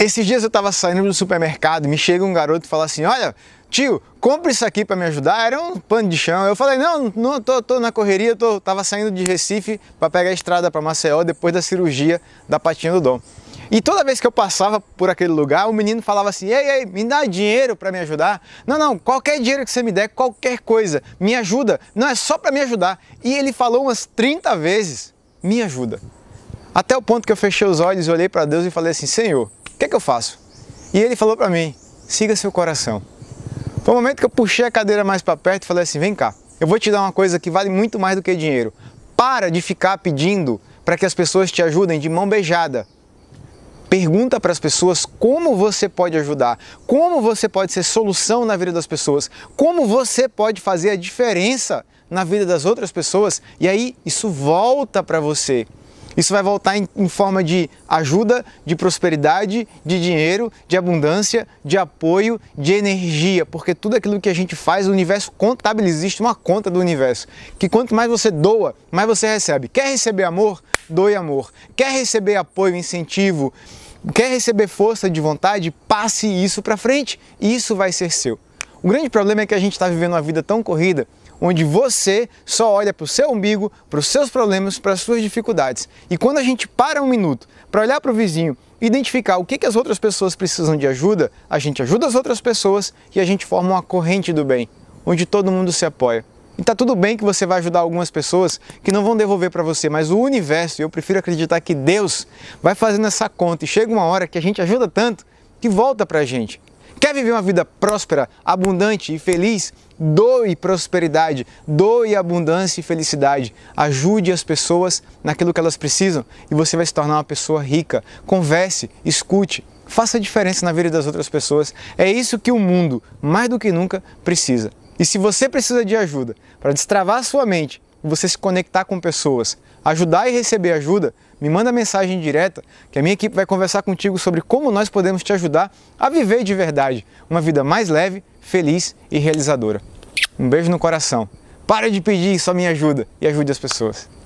Esses dias eu estava saindo do supermercado e me chega um garoto e fala assim: Olha, tio, compra isso aqui para me ajudar. Era um pano de chão. Eu falei: Não, não tô, tô na correria, tô, tava saindo de Recife para pegar a estrada para Maceió depois da cirurgia da patinha do Dom. E toda vez que eu passava por aquele lugar, o menino falava assim: Ei, ei, me dá dinheiro para me ajudar. Não, não, qualquer dinheiro que você me der, qualquer coisa, me ajuda. Não é só para me ajudar. E ele falou umas 30 vezes: Me ajuda. Até o ponto que eu fechei os olhos, olhei para Deus e falei assim: Senhor que é que eu faço? E ele falou para mim, siga seu coração. Foi o momento que eu puxei a cadeira mais para perto e falei assim, vem cá, eu vou te dar uma coisa que vale muito mais do que dinheiro. Para de ficar pedindo para que as pessoas te ajudem de mão beijada. Pergunta para as pessoas como você pode ajudar, como você pode ser solução na vida das pessoas, como você pode fazer a diferença na vida das outras pessoas e aí isso volta para você. Isso vai voltar em, em forma de ajuda, de prosperidade, de dinheiro, de abundância, de apoio, de energia, porque tudo aquilo que a gente faz, o universo contabiliza, existe uma conta do universo, que quanto mais você doa, mais você recebe. Quer receber amor? Doe amor. Quer receber apoio, incentivo? Quer receber força de vontade? Passe isso para frente. Isso vai ser seu. O grande problema é que a gente está vivendo uma vida tão corrida, onde você só olha para o seu umbigo, para os seus problemas, para as suas dificuldades. E quando a gente para um minuto para olhar para o vizinho, identificar o que, que as outras pessoas precisam de ajuda, a gente ajuda as outras pessoas e a gente forma uma corrente do bem, onde todo mundo se apoia. E tá tudo bem que você vai ajudar algumas pessoas que não vão devolver para você, mas o universo, eu prefiro acreditar que Deus vai fazendo essa conta e chega uma hora que a gente ajuda tanto que volta para a gente. Quer viver uma vida próspera, abundante e feliz? Doe prosperidade, doe abundância e felicidade. Ajude as pessoas naquilo que elas precisam e você vai se tornar uma pessoa rica. Converse, escute, faça diferença na vida das outras pessoas. É isso que o mundo, mais do que nunca, precisa. E se você precisa de ajuda para destravar sua mente, você se conectar com pessoas ajudar e receber ajuda, me manda mensagem direta que a minha equipe vai conversar contigo sobre como nós podemos te ajudar a viver de verdade uma vida mais leve, feliz e realizadora. Um beijo no coração. Pare de pedir só minha ajuda e ajude as pessoas.